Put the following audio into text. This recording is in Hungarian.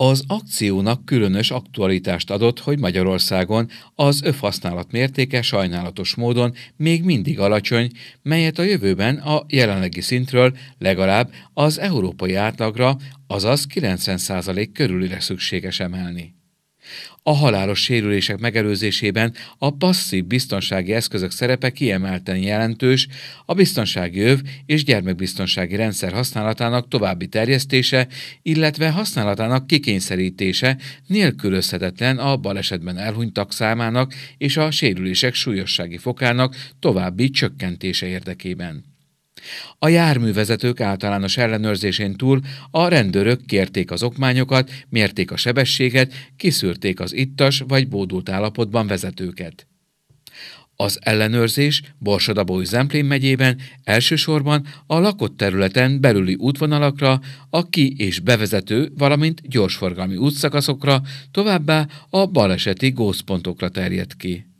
Az akciónak különös aktualitást adott, hogy Magyarországon az öfhasználat mértéke sajnálatos módon még mindig alacsony, melyet a jövőben a jelenlegi szintről legalább az európai átlagra, azaz 90% körülire szükséges emelni. A halálos sérülések megelőzésében a passzív biztonsági eszközök szerepe kiemelten jelentős, a biztonsági öv és gyermekbiztonsági rendszer használatának további terjesztése, illetve használatának kikényszerítése nélkülözhetetlen a balesetben elhunytak számának és a sérülések súlyossági fokának további csökkentése érdekében. A járművezetők általános ellenőrzésén túl a rendőrök kérték az okmányokat, mérték a sebességet, kiszűrték az ittas vagy bódult állapotban vezetőket. Az ellenőrzés Borsodabói Zemplén megyében elsősorban a lakott területen belüli útvonalakra, a ki- és bevezető, valamint gyorsforgalmi útszakaszokra, továbbá a baleseti gózpontokra terjed ki.